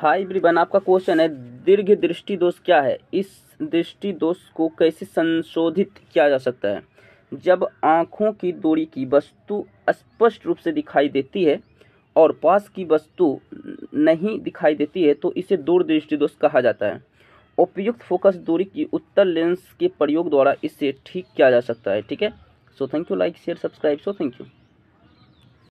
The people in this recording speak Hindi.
हाई ब्रिबन आपका क्वेश्चन है दीर्घ दृष्टि दोष क्या है इस दृष्टि दोष को कैसे संशोधित किया जा सकता है जब आँखों की दूरी की वस्तु स्पष्ट रूप से दिखाई देती है और पास की वस्तु नहीं दिखाई देती है तो इसे दृष्टि दोष कहा जाता है उपयुक्त फोकस दूरी की उत्तर लेंस के प्रयोग द्वारा इसे ठीक किया जा सकता है ठीक है so thank you like share subscribe so thank you